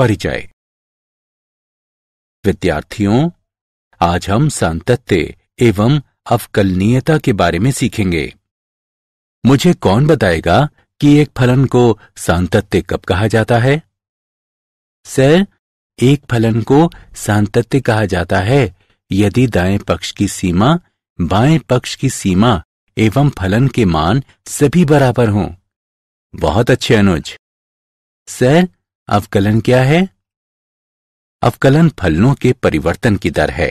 परिचय विद्यार्थियों आज हम सांतत्य एवं अवकलनीयता के बारे में सीखेंगे मुझे कौन बताएगा कि एक फलन को सांतत्य कब कहा जाता है सर एक फलन को सांतत्य कहा जाता है यदि दाएं पक्ष की सीमा बाएं पक्ष की सीमा एवं फलन के मान सभी बराबर हों बहुत अच्छे अनुज सर अवकलन क्या है अवकलन फलनों के परिवर्तन की दर है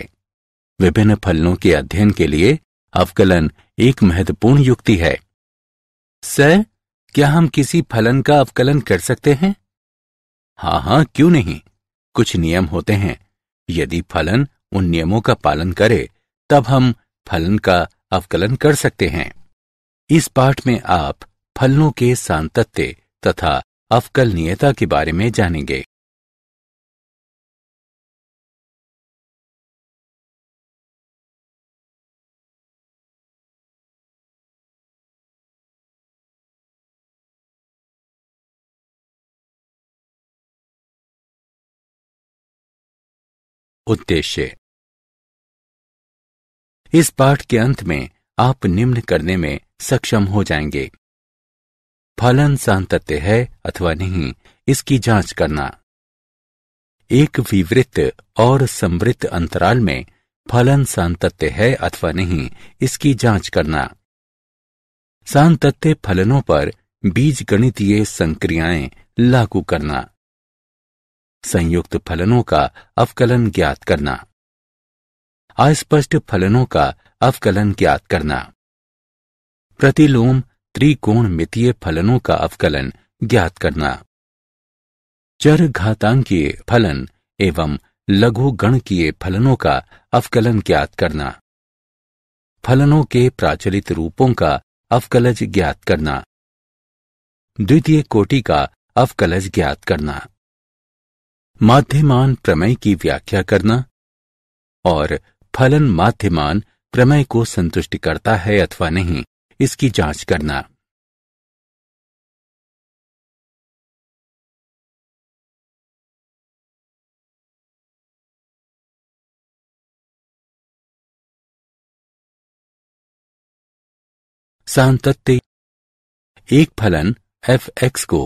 विभिन्न फलनों के अध्ययन के लिए अवकलन एक महत्वपूर्ण युक्ति है सर क्या हम किसी फलन का अवकलन कर सकते हैं हाँ हाँ क्यों नहीं कुछ नियम होते हैं यदि फलन उन नियमों का पालन करे तब हम फलन का अवकलन कर सकते हैं इस पाठ में आप फलनों के सांतत्य तथा अफकलनीयता के बारे में जानेंगे उद्देश्य इस पाठ के अंत में आप निम्न करने में सक्षम हो जाएंगे फलन सांतत्य है अथवा नहीं इसकी जांच करना एक विवृत्त और समृद्ध अंतराल में फलन सांतत्य है अथवा नहीं इसकी जांच करना सांतत्य फलनों पर बीज गणितीय संक्रियाएं लागू करना संयुक्त फलनों का अवकलन ज्ञात करना अस्पष्ट फलनों का अवकलन ज्ञात करना प्रतिलोम त्रिकोण मितीय फलनों का अवकलन ज्ञात करना चर घातांकीय फलन एवं लघु गणकीय फलनों का अवकलन ज्ञात करना फलनों के प्राचलित रूपों का अवकलज ज्ञात करना द्वितीय कोटि का अवकलज ज्ञात करना माध्यमान प्रमेय की व्याख्या करना और फलन माध्यमान प्रमेय को संतुष्ट करता है अथवा नहीं इसकी जांच करना सांतत्य एक फलन एफ एक्स को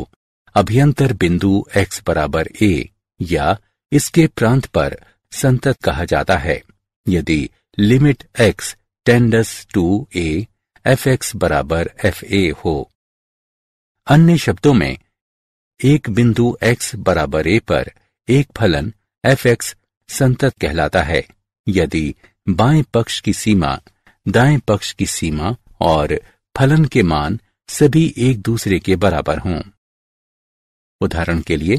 अभियंतर बिंदु एक्स बराबर ए या इसके प्रांत पर संतत कहा जाता है यदि limit x tends to a f x बराबर एफ ए हो अन्य शब्दों में एक बिंदु एक्स बराबर ए पर एक फलन एफ एक्स संतत कहलाता है यदि बाएं पक्ष की सीमा दाएं पक्ष की सीमा और फलन के मान सभी एक दूसरे के बराबर हों उदाहरण के लिए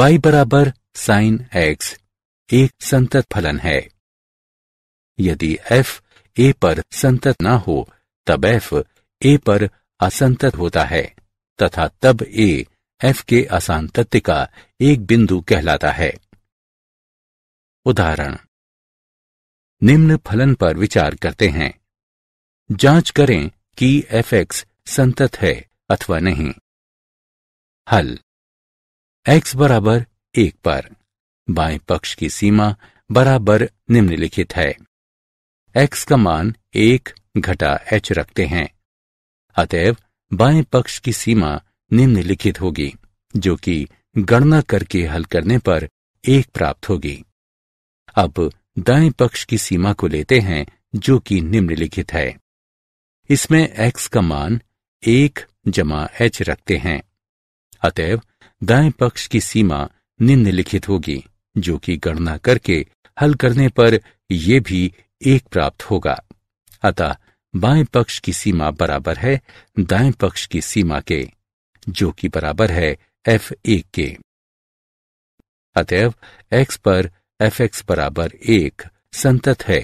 y बराबर साइन एक्स एक संतत फलन है यदि f ए पर संतत ना हो तब एफ ए पर असंतत होता है तथा तब ए एफ के असांतत्य का एक बिंदु कहलाता है उदाहरण निम्न फलन पर विचार करते हैं जांच करें कि एफ एक्स संतत है अथवा नहीं हल एक्स बराबर एक पर बाएं पक्ष की सीमा बराबर निम्नलिखित है एक्स का मान एक घटा एच रखते हैं अतएव बाएं पक्ष की सीमा निम्नलिखित होगी जो कि गणना करके हल करने पर एक प्राप्त होगी अब दाएं पक्ष की सीमा को लेते हैं जो कि निम्नलिखित है इसमें x का मान एक जमा एच रखते हैं अतएव दाएं पक्ष की सीमा निम्नलिखित होगी जो कि गणना करके हल करने पर यह भी एक प्राप्त होगा अतः बाएं पक्ष की सीमा बराबर है दाएं पक्ष की सीमा के जो कि बराबर है एफ एक के अतएव एक्स पर एफ एक्स बराबर एक संतत है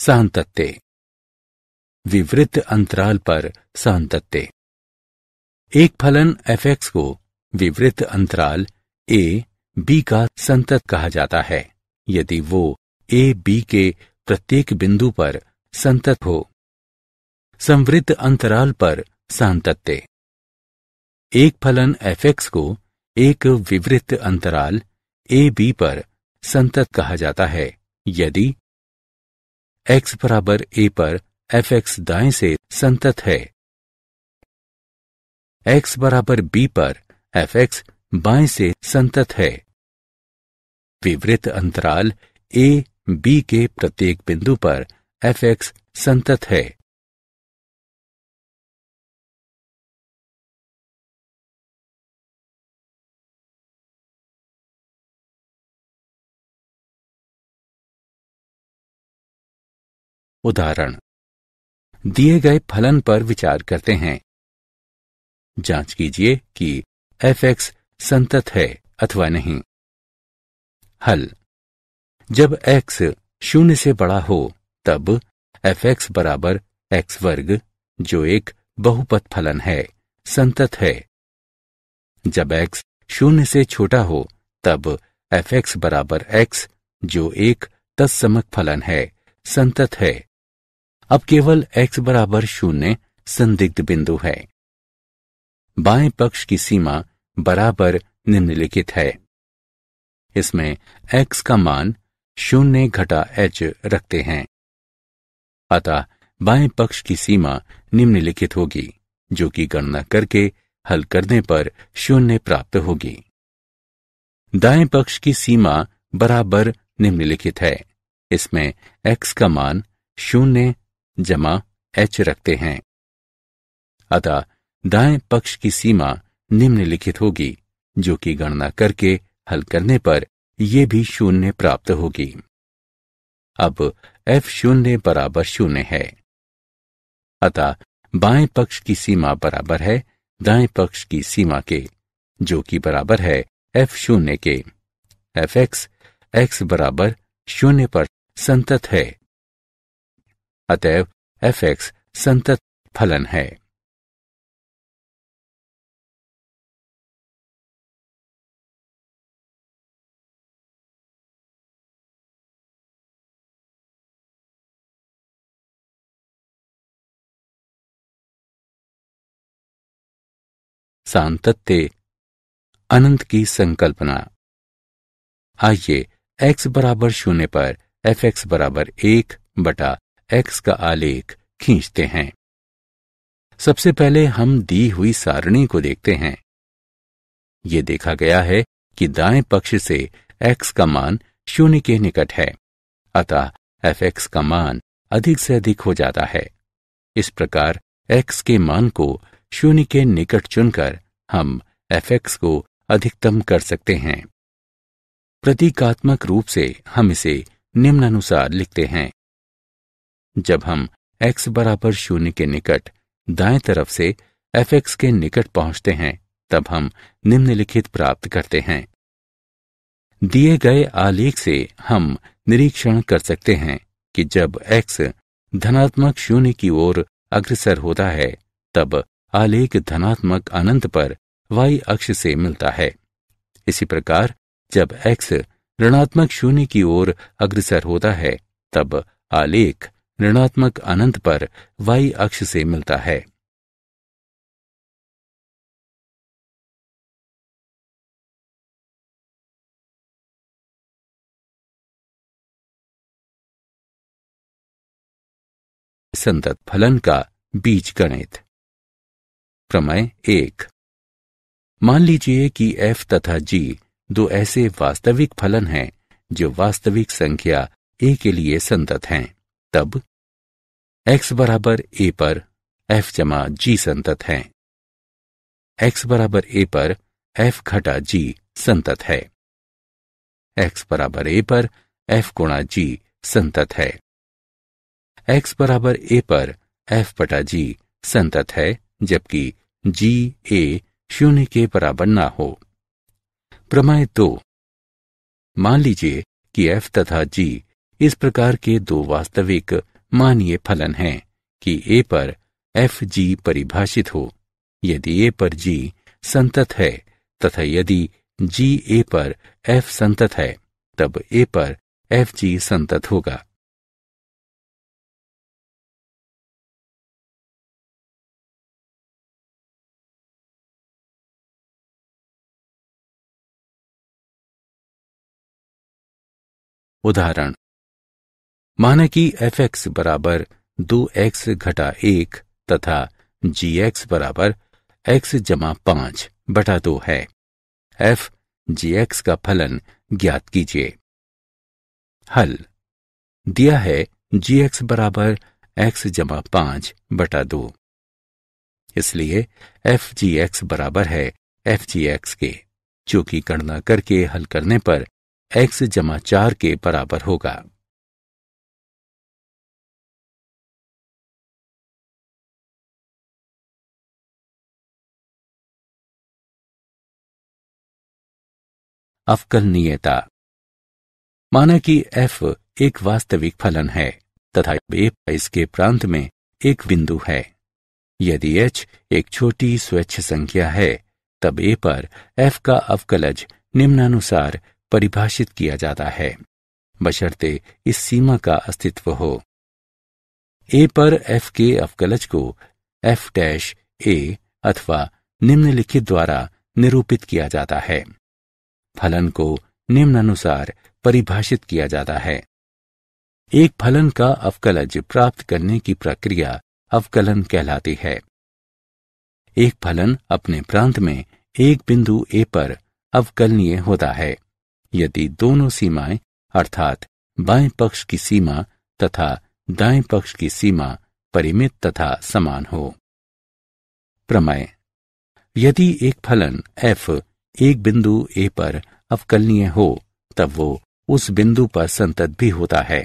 सांतत्य विवृत अंतराल पर सांतत्य एक फलन एफ को विवृत अंतराल ए बी का संतत कहा जाता है यदि वो ए बी के प्रत्येक बिंदु पर संतत हो संवृत्त अंतराल पर सांतत्य एक फलन एफ को एक विवृत्त अंतराल ए बी पर संतत कहा जाता है यदि एक्स बराबर ए पर एफ एक्स दाएं से संतत है एक्स बराबर बी पर एफ एक्स बाएं से संतत है विवृत अंतराल ए बी के प्रत्येक बिंदु पर एफ एक्स संतत है उदाहरण दिए गए फलन पर विचार करते हैं जांच कीजिए कि एफ एक्स संतत है अथवा नहीं हल जब x शून्य से बड़ा हो तब एफ एक्स बराबर एक्स वर्ग जो एक बहुपद फलन है संतत है जब x शून्य से छोटा हो तब एफ एक्स बराबर एक्स जो एक तत्समक फलन है संतत है अब केवल x बराबर शून्य संदिग्ध बिंदु है बाएं पक्ष की सीमा बराबर निम्नलिखित है इसमें x का मान शून्य घटा h रखते हैं अतः बाएं पक्ष की सीमा निम्नलिखित होगी जो कि गणना करके हल करने पर शून्य प्राप्त होगी दाएं पक्ष की सीमा बराबर निम्नलिखित है इसमें x का मान शून्य जमा एच रखते हैं अतः दाएं पक्ष की सीमा निम्नलिखित होगी जो कि गणना करके हल करने पर यह भी शून्य प्राप्त होगी अब एफ शून्य बराबर शून्य है अतः बाएं पक्ष की सीमा बराबर है दाएं पक्ष की सीमा के जो कि बराबर है एफ शून्य के एफ एक्स एक्स बराबर शून्य पर संतत है अतएव एफ एक्स संतत फलन है सांतत्य अनंत की संकल्पना आइए x बराबर शून्य पर एफ एक्स बराबर एक बटा एक्स का आलेख खींचते हैं सबसे पहले हम दी हुई सारणी को देखते हैं ये देखा गया है कि दाएं पक्ष से एक्स का मान शून्य के निकट है अतः एफ एक्स का मान अधिक से अधिक हो जाता है इस प्रकार एक्स के मान को शून्य के निकट चुनकर हम एफ एक्स को अधिकतम कर सकते हैं प्रतीकात्मक रूप से हम इसे निम्नानुसार लिखते हैं जब हम x बराबर शून्य के निकट दाएं तरफ से एफ एक्स के निकट पहुंचते हैं तब हम निम्नलिखित प्राप्त करते हैं दिए गए आलेख से हम निरीक्षण कर सकते हैं कि जब x धनात्मक शून्य की ओर अग्रसर होता है तब आलेख धनात्मक अनंत पर y अक्ष से मिलता है इसी प्रकार जब x ऋणात्मक शून्य की ओर अग्रसर होता है तब आलेख ऋणात्मक अनंत पर वाई अक्ष से मिलता है संतत फलन का बीज गणित प्रमय एक मान लीजिए कि f तथा g दो ऐसे वास्तविक फलन हैं जो वास्तविक संख्या a के लिए संतत हैं तब x बराबर ए पर f जमा जी संतत है x बराबर ए पर f घटा जी संतत है x बराबर ए पर f गुणा जी संतत है x बराबर ए पर f बटा जी संतत है जबकि जी ए शून्य के बराबर ना हो प्रमाय दो मान लीजिए कि f तथा g इस प्रकार के दो वास्तविक मानीय फलन हैं कि ए पर एफ जी परिभाषित हो यदि ए पर जी संतत है तथा यदि जी ए पर एफ संतत है तब ए पर एफ जी संतत होगा उदाहरण माना कि एफ एक्स बराबर दो एक्स घटा एक तथा जी एक्स बराबर एक्स जमा पांच बटा दो है एफ जी एक्स का फलन ज्ञात कीजिए हल दिया है जी एक्स बराबर एक्स जमा पांच बटा दो इसलिए एफ जी एक्स बराबर है एफ जी एक्स के जो कि गणना करके हल करने पर एक्स जमा चार के बराबर होगा अवकलनीयता माना कि एफ एक वास्तविक फलन है तथा ए इसके प्रांत में एक बिंदु है यदि एच एक छोटी स्वच्छ संख्या है तब ए पर एफ का अवकलज निम्नानुसार परिभाषित किया जाता है बशर्ते इस सीमा का अस्तित्व हो ए पर एफ के अवकलज को एफ डैश ए अथवा निम्नलिखित द्वारा निरूपित किया जाता है फलन को निम्नानुसार परिभाषित किया जाता है एक फलन का अवकलज प्राप्त करने की प्रक्रिया अवकलन कहलाती है एक फलन अपने प्रांत में एक बिंदु ए पर अवकलनीय होता है यदि दोनों सीमाएं अर्थात बाएं पक्ष की सीमा तथा दाएं पक्ष की सीमा परिमित तथा समान हो प्रमेय यदि एक फलन एफ एक बिंदु ए पर अवकलनीय हो तब वो उस बिंदु पर संतत भी होता है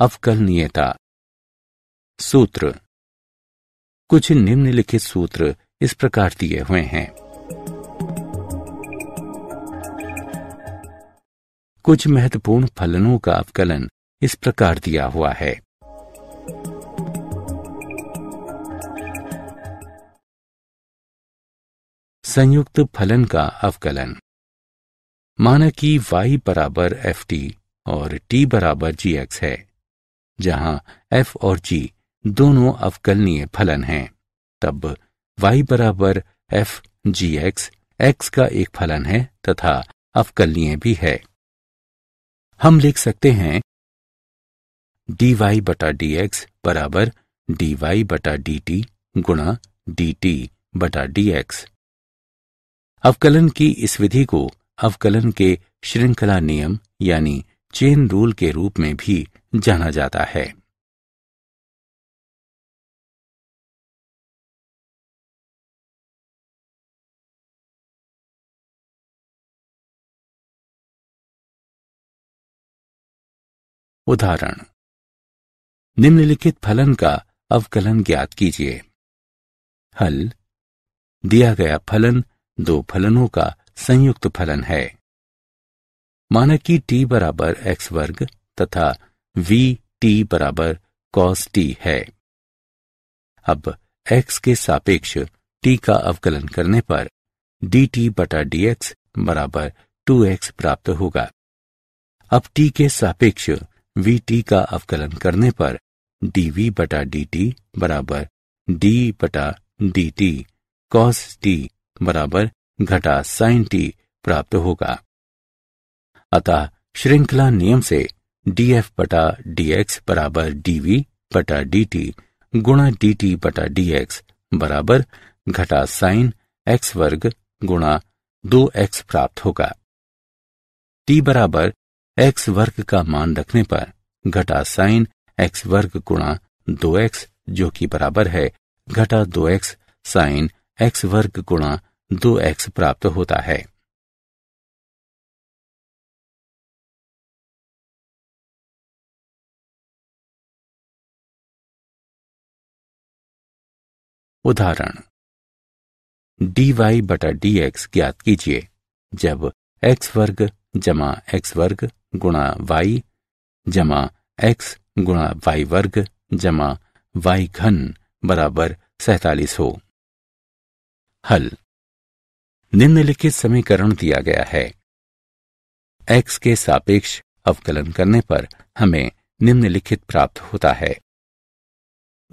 अवकलनीयता सूत्र कुछ निम्नलिखित सूत्र इस प्रकार दिए हुए हैं कुछ महत्वपूर्ण फलनों का अवकलन इस प्रकार दिया हुआ है संयुक्त फलन का अवकलन माना कि e वाई बराबर एफ टी और टी बराबर जी एक्स है जहां एफ और जी दोनों अवकलनीय फलन हैं तब वाई बराबर एफ जी एक्स एक्स का एक फलन है तथा अवकलनीय भी है हम लिख सकते हैं डी वाई बटा डी एक्स बराबर डी वाई बटा डी टी गुणा डी टी बटा डी एक्स अवकलन की इस विधि को अवकलन के श्रृंखला नियम यानी चेन रूल के रूप में भी जाना जाता है उदाहरण निम्नलिखित फलन का अवकलन ज्ञात कीजिए हल दिया गया फलन दो फलनों का संयुक्त फलन है माना कि t बराबर एक्स वर्ग तथा वी टी बराबर कॉस टी है अब x के सापेक्ष t का अवकलन करने पर डी टी बटा डी एक्स बराबर टू एक्स प्राप्त होगा अब t के सापेक्ष वी टी का अवकलन करने पर डी वी बटा डी टी बराबर डी बटा डी टी कॉस टी बराबर घटा साइन टी प्राप्त होगा अतः श्रृंखला नियम से डी एफ बटा डी एक्स बराबर डी वी बटा डी टी गुणा डी टी बटा डी एक्स बराबर घटा साइन एक्स वर्ग गुणा दो एक्स प्राप्त होगा टी बराबर एक्स वर्ग का मान रखने पर घटा साइन एक्स वर्ग गुणा दो एक्स जो कि बराबर है घटा दो एक्स साइन एक्स वर्ग गुणा दो एक्स प्राप्त होता है उदाहरण डी वाई बटा डी एक्स ज्ञात कीजिए जब एक्स वर्ग जमा एक्स वर्ग गुणा वाई जमा एक्स गुणा वाई वर्ग जमा वाई घन बराबर सैतालीस हो हल निम्नलिखित समीकरण दिया गया है एक्स के सापेक्ष अवकलन करने पर हमें निम्नलिखित प्राप्त होता है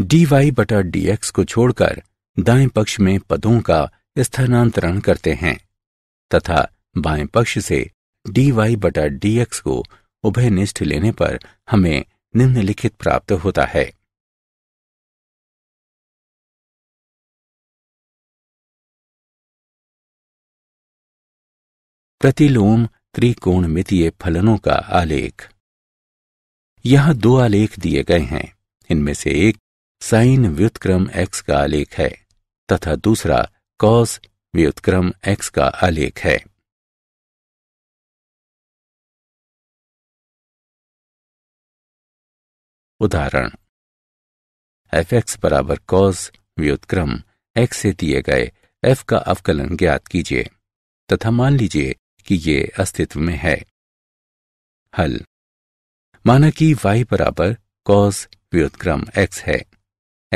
डी वाई बटा डी को छोड़कर दाएं पक्ष में पदों का स्थानांतरण करते हैं तथा बाएं पक्ष से डी वाई बटा डी एक्स को उभयनिष्ठ लेने पर हमें निम्नलिखित प्राप्त होता है प्रतिलोम त्रिकोण मितीय फलनों का आलेख यहां दो आलेख दिए गए हैं इनमें से एक साइन व्युतक्रम एक्स का आलेख है तथा दूसरा कॉस व्युतक्रम एक्स का आलेख है उदाहरण एफ एक्स बराबर कॉज व्युतक्रम एक्स से दिए गए एफ का अवकलन ज्ञात कीजिए तथा मान लीजिए कि ये अस्तित्व में है हल माना कि वाई बराबर कॉज व्युतक्रम एक्स है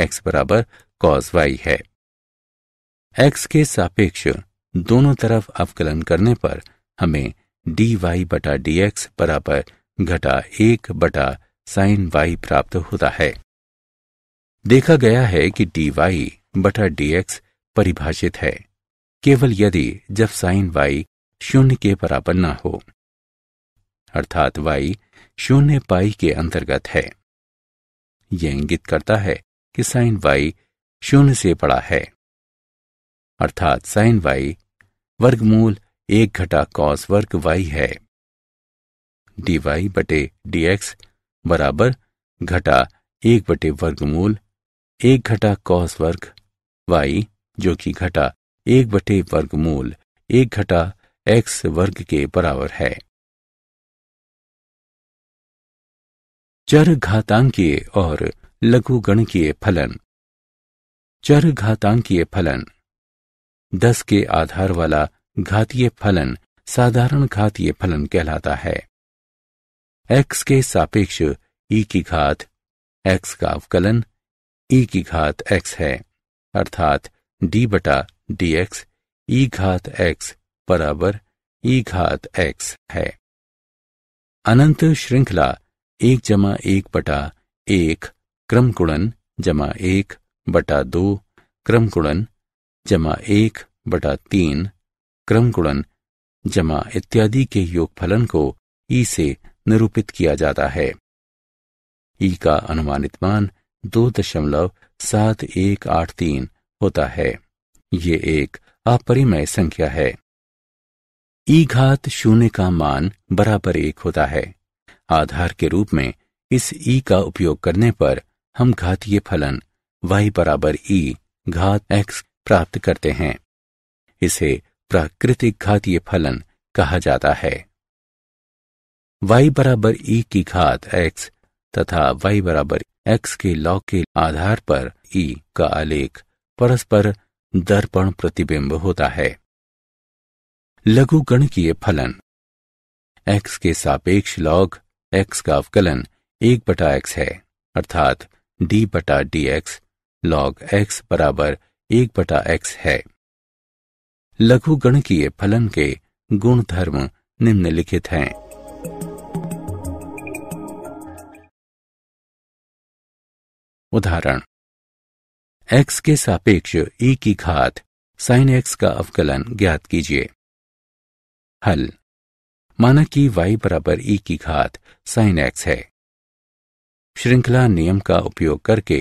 एक्स बराबर कॉज वाई है एक्स के सापेक्ष दोनों तरफ अवकलन करने पर हमें डी वाई बटा डी एक्स बराबर घटा एक बटा साइन वाई प्राप्त होता है देखा गया है कि डी वाई बटा डी एक्स परिभाषित है केवल यदि जब साइन वाई शून्य के बराबर न हो अर्थात वाई शून्य पाई के अंतर्गत है यह इंगित करता है कि साइन वाई शून्य से बड़ा है अर्थात साइन वाई वर्गमूल एक घटा कॉस वर्ग वाई है डी वाई बटे डी एक्स बराबर घटा एक बटे वर्गमूल एक घटा कॉस वर्ग वाई जो कि घटा एक बटे वर्गमूल एक घटा एक्स वर्ग के बराबर है चर घातांकीय और लघु गणकीय फलन चर घातांकीय फलन दस के आधार वाला घातीय फलन साधारण घातीय फलन कहलाता है एक्स के सापेक्ष ई e की घात एक्स का अवकलन ई e की घात एक्स है अर्थात डी बटा डी एक्स ई घात एक्स बराबर ई e घात एक्स है अनंत श्रृंखला एक जमा एक बटा एक क्रम गुणन जमा एक बटा दो क्रम गुणन जमा एक बटा तीन क्रम गुणन जमा इत्यादि के योगफलन को ई से निरूपित किया जाता है ई का अनुमानित मान दो दशमलव सात एक आठ तीन होता है ये एक अपरिमय संख्या है ई घात शून्य का मान बराबर एक होता है आधार के रूप में इस ई का उपयोग करने पर हम घातीय फलन y बराबर ई घात x प्राप्त करते हैं इसे प्राकृतिक घातीय फलन कहा जाता है y बराबर e की घात x तथा y बराबर x के लॉ के आधार पर e का आलेख परस्पर दर्पण प्रतिबिंब होता है लघु गणकीय फलन x के सापेक्ष लॉग x का अवकलन एक बटा एक्स है अर्थात d बटा डी एक्स लॉग एक्स बराबर एक बटा एक्स है लघु गणकीय फलन के गुणधर्म निम्नलिखित हैं उदाहरण x के सापेक्ष e की घात साइन x का अवकलन ज्ञात कीजिए हल माना कि y बराबर e की घात साइन x है श्रृंखला नियम का उपयोग करके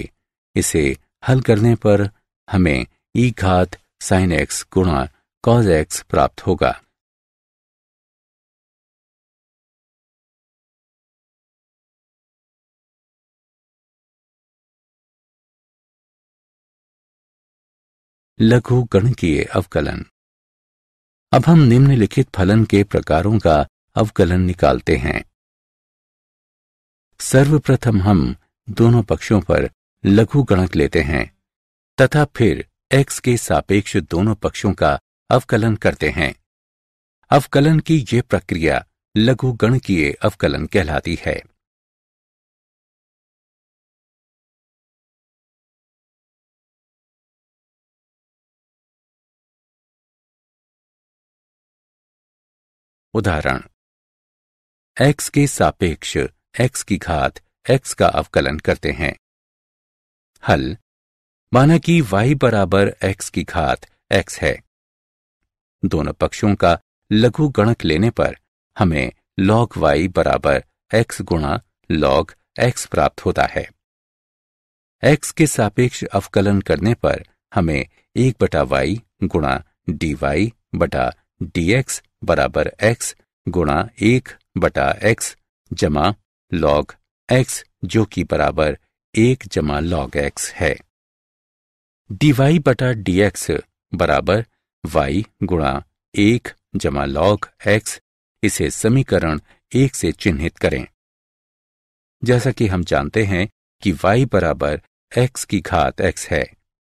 इसे हल करने पर हमें e घात साइन x गुणा कॉज एक्स प्राप्त होगा लघु किए अवकलन अब हम निम्नलिखित फलन के प्रकारों का अवकलन निकालते हैं सर्वप्रथम हम दोनों पक्षों पर लघु गणक लेते हैं तथा फिर x के सापेक्ष दोनों पक्षों का अवकलन करते हैं अवकलन की ये प्रक्रिया लघु गणकीय अवकलन कहलाती है उदाहरण x के सापेक्ष x की घात x का अवकलन करते हैं हल माना कि y बराबर x की घात x है दोनों पक्षों का लघु गणक लेने पर हमें log y बराबर x गुणा log x प्राप्त होता है x के सापेक्ष अवकलन करने पर हमें एक बटा वाई गुणा डी वाई बटा डी एक्स बराबर एक्स गुणा एक बटा एक्स जमा लॉग एक्स जो कि बराबर एक जमा लॉग एक्स है डी वाई बटा डी एक्स बराबर वाई गुणा एक जमा लॉग एक्स इसे समीकरण एक से चिन्हित करें जैसा कि हम जानते हैं कि वाई बराबर एक्स की घात एक्स है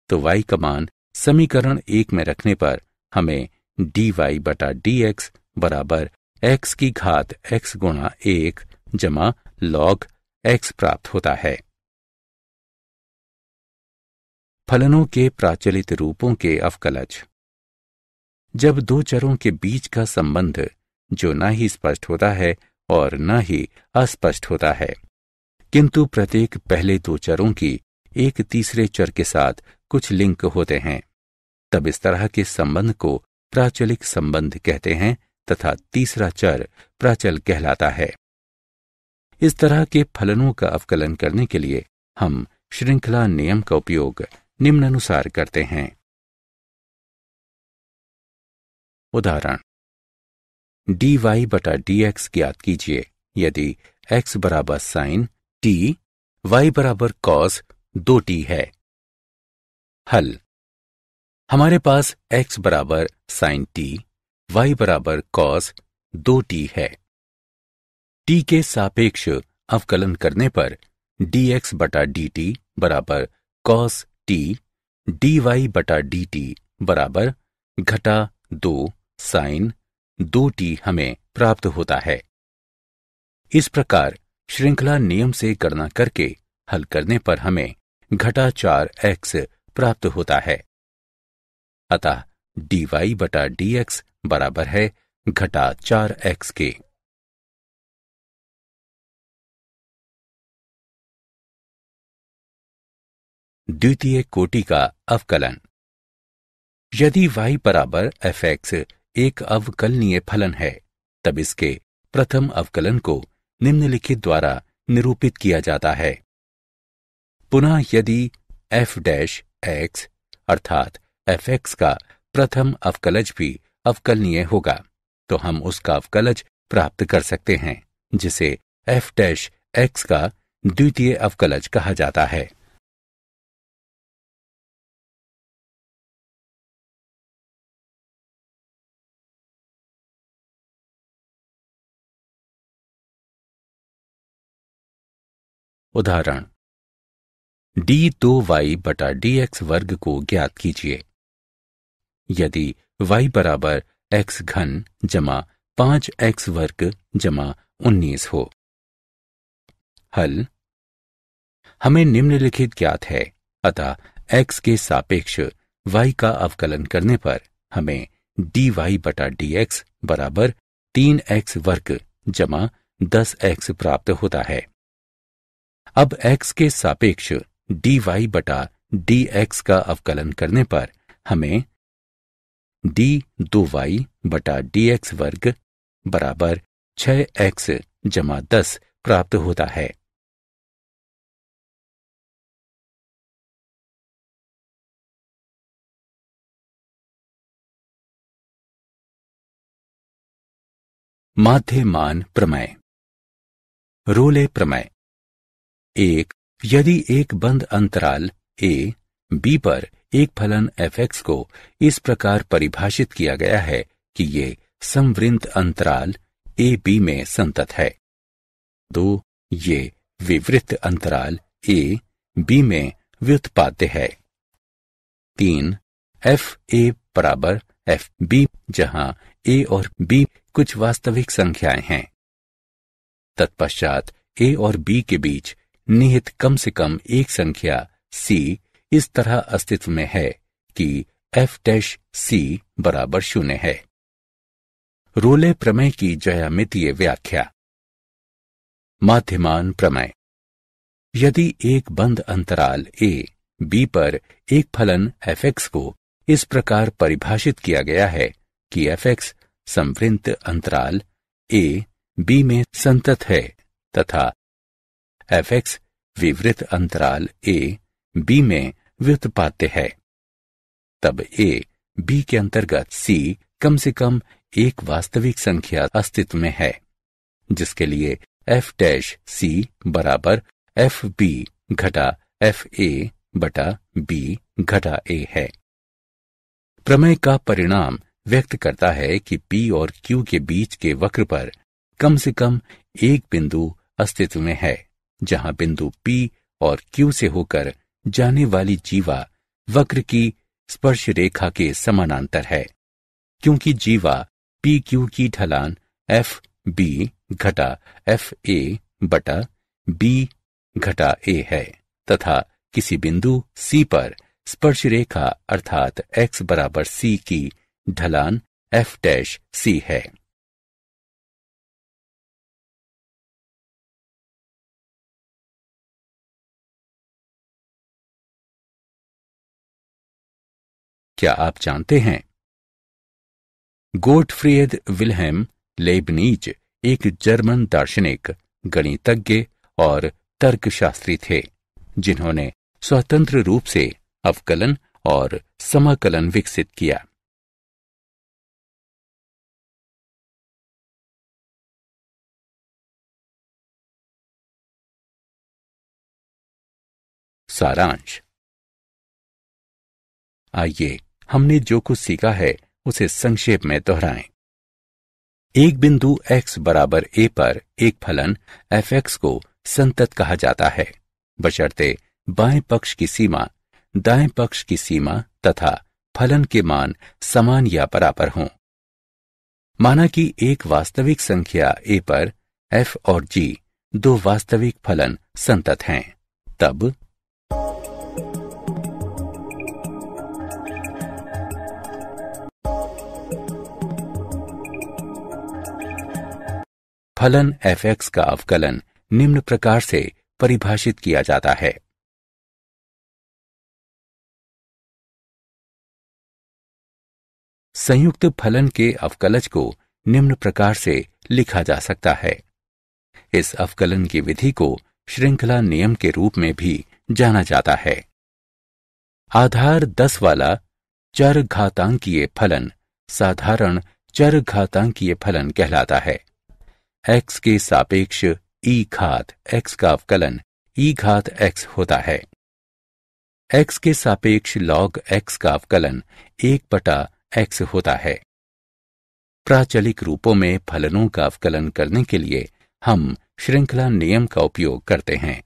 तो वाई का मान समीकरण एक में रखने पर हमें डी वाई बटा डी एक्स बराबर एक्स की घात एक्स गुणा एक जमा लॉग एक्स प्राप्त होता है फलनों के प्राचलित रूपों के अवकलज जब दो चरों के बीच का संबंध जो न ही स्पष्ट होता है और न ही अस्पष्ट होता है किंतु प्रत्येक पहले दो चरों की एक तीसरे चर के साथ कुछ लिंक होते हैं तब इस तरह के संबंध को प्राचलिक संबंध कहते हैं तथा तीसरा चर प्राचल कहलाता है इस तरह के फलनों का अवकलन करने के लिए हम श्रृंखला नियम का उपयोग निम्नानुसार करते हैं उदाहरण डी वाई बटा डी एक्स ज्ञात कीजिए यदि x बराबर साइन टी y बराबर कॉस दो टी है हल हमारे पास x बराबर साइन टी वाई बराबर कॉस दो टी है टी के सापेक्ष अवकलन करने पर dx बटा dt बराबर कॉस टी डी वाई बटा डी टी बराबर घटा दो साइन दो टी हमें प्राप्त होता है इस प्रकार श्रृंखला नियम से गणना करके हल करने पर हमें घटा चार एक्स प्राप्त होता है अतः डी वाई बटा डी एक्स बराबर है घटा चार एक्स के द्वितीय कोटि का अवकलन यदि y बराबर एफ एक्स एक अवकलनीय फलन है तब इसके प्रथम अवकलन को निम्नलिखित द्वारा निरूपित किया जाता है पुनः यदि एफ डैश एक्स अर्थात एफ एक्स का प्रथम अवकलज भी अवकलनीय होगा तो हम उसका अवकलज प्राप्त कर सकते हैं जिसे एफ डैश एक्स का द्वितीय अवकलज कहा जाता है उदाहरण डी दो वाई बटा डी एक्स वर्ग को ज्ञात कीजिए यदि y बराबर एक्स घन जमा पांच एक्स वर्ग जमा उन्नीस हो हल हमें निम्नलिखित ज्ञात है अतः x के सापेक्ष y का अवकलन करने पर हमें dy वाई बटा डी बराबर तीन एक्स वर्ग जमा दस एक्स प्राप्त होता है अब x के सापेक्ष dy वाई बटा डी का अवकलन करने पर हमें डी दो वाई बटा डी एक्स वर्ग बराबर छह एक्स जमा दस प्राप्त होता है माध्यमान प्रमेय रोले प्रमेय एक यदि एक बंद अंतराल ए बी पर एक फलन एफ एक्स को इस प्रकार परिभाषित किया गया है कि ये संवृत्त अंतराल ए बी में संतत है दो ये विवृत्त अंतराल ए बी में व्युत्पाद्य है तीन एफ ए बराबर एफ बी जहां ए और बी कुछ वास्तविक संख्याएं हैं तत्पश्चात ए और बी के बीच निहित कम से कम एक संख्या सी इस तरह अस्तित्व में है कि एफ डैश सी बराबर शून्य है रोले प्रमेय की जयामितीय व्याख्या माध्यमान प्रमेय यदि एक बंद अंतराल ए बी पर एक फलन एफ एक्स को इस प्रकार परिभाषित किया गया है कि एफ एक्स संवृत्त अंतराल ए बी में संतत है तथा एफ एक्स विवृत अंतराल ए बी में व्युत्पाद्य है तब ए बी के अंतर्गत सी कम से कम एक वास्तविक संख्या अस्तित्व में है जिसके लिए एफ डैश सी बराबर एफ बी घटा एफ ए बटा बी घटा ए है प्रमेय का परिणाम व्यक्त करता है कि पी और क्यू के बीच के वक्र पर कम से कम एक बिंदु अस्तित्व में है जहां बिंदु पी और क्यू से होकर जाने वाली जीवा वक्र की स्पर्श रेखा के समानांतर है क्योंकि जीवा पी क्यू की ढलान एफ बी घटा एफ ए बटा बी घटा ए है तथा किसी बिंदु सी पर स्पर्श रेखा अर्थात एक्स बराबर सी की ढलान एफ डैश सी है क्या आप जानते हैं गोटफ्रियद विलहेम लेबनीज एक जर्मन दार्शनिक गणितज्ञ और तर्कशास्त्री थे जिन्होंने स्वतंत्र रूप से अवकलन और समाकलन विकसित किया सारांश आइए हमने जो कुछ सीखा है उसे संक्षेप में दोहराएं। एक बिंदु x बराबर ए पर एक फलन एफ एक्स को संतत कहा जाता है बशर्ते बाएं पक्ष की सीमा दाएं पक्ष की सीमा तथा फलन के मान समान या बराबर हों माना कि एक वास्तविक संख्या ए पर एफ और जी दो वास्तविक फलन संतत हैं तब फलन एफ एक्स का अवकलन निम्न प्रकार से परिभाषित किया जाता है संयुक्त फलन के अवकलज को निम्न प्रकार से लिखा जा सकता है इस अवकलन की विधि को श्रृंखला नियम के रूप में भी जाना जाता है आधार दस वाला चर घातांकीय फलन साधारण चर घातांकीय फलन कहलाता है एक्स के सापेक्ष ई e घात एक्स का अवकलन ई e घात एक्स होता है एक्स के सापेक्ष लॉग एक्स का अवकलन एक बटा एक्स होता है प्राचलिक रूपों में फलनों का अवकलन करने के लिए हम श्रृंखला नियम का उपयोग करते हैं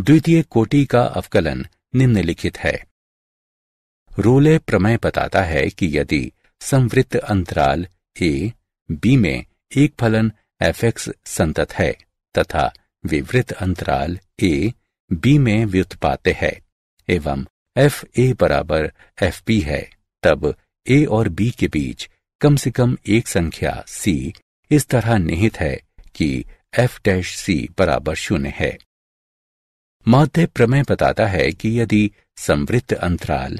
द्वितीय कोटि का अवकलन निम्नलिखित है रोले प्रमेय बताता है कि यदि संवृत्त अंतराल ए बी में एक फलन एफ एक्स संतत है तथा विवृत अंतराल ए बी में व्युत्पाते है एवं एफ ए बराबर एफ बी है तब ए और बी के बीच कम से कम एक संख्या सी इस तरह निहित है कि एफ डैश सी बराबर शून्य है मध्य प्रमेय बताता है कि यदि संवृत्त अंतराल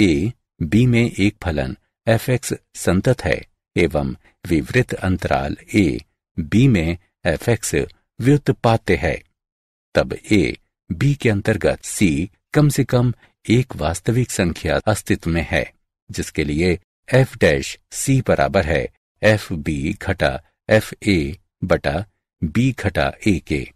ए बी में एक फलन एफ एक्स संतत है एवं विवृत अंतराल ए बी में एफ एक्स व्युत्पात्य है तब ए बी के अंतर्गत सी कम से कम एक वास्तविक संख्या अस्तित्व में है जिसके लिए एफ डैश सी बराबर है एफ बी घटा एफ ए बटा बी घटा ए के